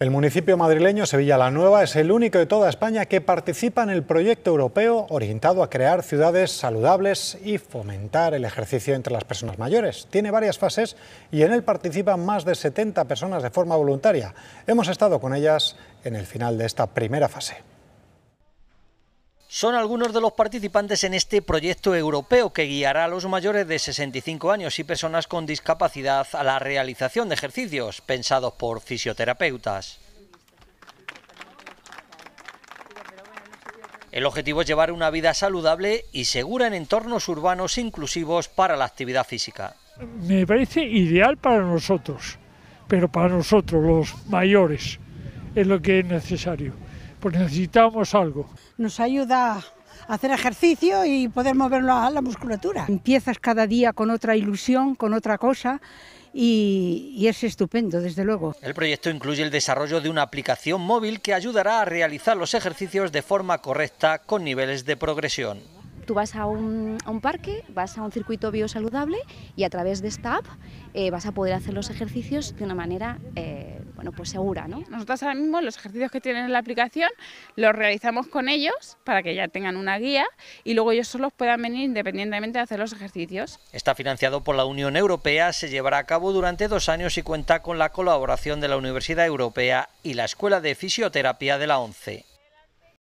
El municipio madrileño Sevilla la Nueva es el único de toda España que participa en el proyecto europeo orientado a crear ciudades saludables y fomentar el ejercicio entre las personas mayores. Tiene varias fases y en él participan más de 70 personas de forma voluntaria. Hemos estado con ellas en el final de esta primera fase son algunos de los participantes en este proyecto europeo que guiará a los mayores de 65 años y personas con discapacidad a la realización de ejercicios pensados por fisioterapeutas. El objetivo es llevar una vida saludable y segura en entornos urbanos inclusivos para la actividad física. Me parece ideal para nosotros, pero para nosotros, los mayores, es lo que es necesario pues necesitamos algo. Nos ayuda a hacer ejercicio y poder mover la, musculatura. Empiezas cada día con otra ilusión, con otra cosa. Y, es estupendo, desde luego. El proyecto incluye el desarrollo de una aplicación móvil que ayudará a realizar los ejercicios de forma correcta con niveles de progresión. Tú vas a un, parque, vas a un circuito biosaludable y a través de esta app eh, vas a poder hacer los ejercicios de una manera... Eh, bueno, pues segura, ¿no? Nosotros ahora mismo los ejercicios que tienen en la aplicación los realizamos con ellos para que ya tengan una guía y luego ellos solos puedan venir independientemente a hacer los ejercicios. Está financiado por la Unión Europea, se llevará a cabo durante dos años y cuenta con la colaboración de la Universidad Europea y la Escuela de Fisioterapia de la ONCE.